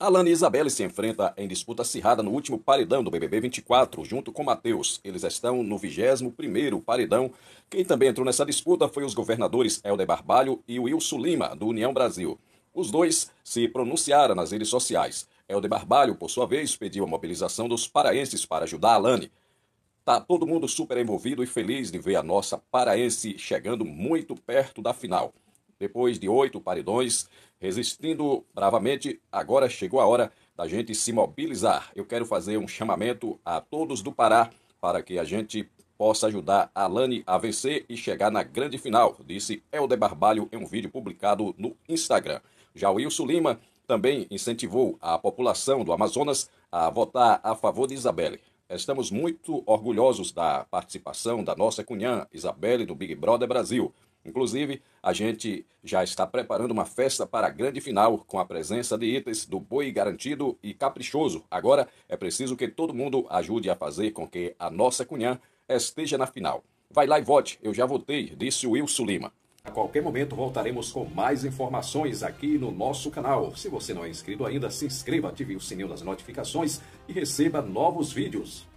Alane e Isabelle se enfrentam em disputa acirrada no último paredão do BBB 24, junto com Matheus. Eles estão no 21 paredão. Quem também entrou nessa disputa foi os governadores Helder Barbalho e Wilson Lima, do União Brasil. Os dois se pronunciaram nas redes sociais. Helder Barbalho, por sua vez, pediu a mobilização dos paraenses para ajudar Alane. Tá todo mundo super envolvido e feliz de ver a nossa paraense chegando muito perto da final. Depois de oito paredões, resistindo bravamente, agora chegou a hora da gente se mobilizar. Eu quero fazer um chamamento a todos do Pará para que a gente possa ajudar a Alane a vencer e chegar na grande final, disse Helder Barbalho em um vídeo publicado no Instagram. Já Wilson Lima também incentivou a população do Amazonas a votar a favor de Isabelle. Estamos muito orgulhosos da participação da nossa cunhã Isabelle do Big Brother Brasil. Inclusive, a gente já está preparando uma festa para a grande final, com a presença de itens do boi garantido e caprichoso. Agora é preciso que todo mundo ajude a fazer com que a nossa cunhã esteja na final. Vai lá e vote, eu já votei, disse o Wilson Lima. A qualquer momento voltaremos com mais informações aqui no nosso canal. Se você não é inscrito ainda, se inscreva, ative o sininho das notificações e receba novos vídeos.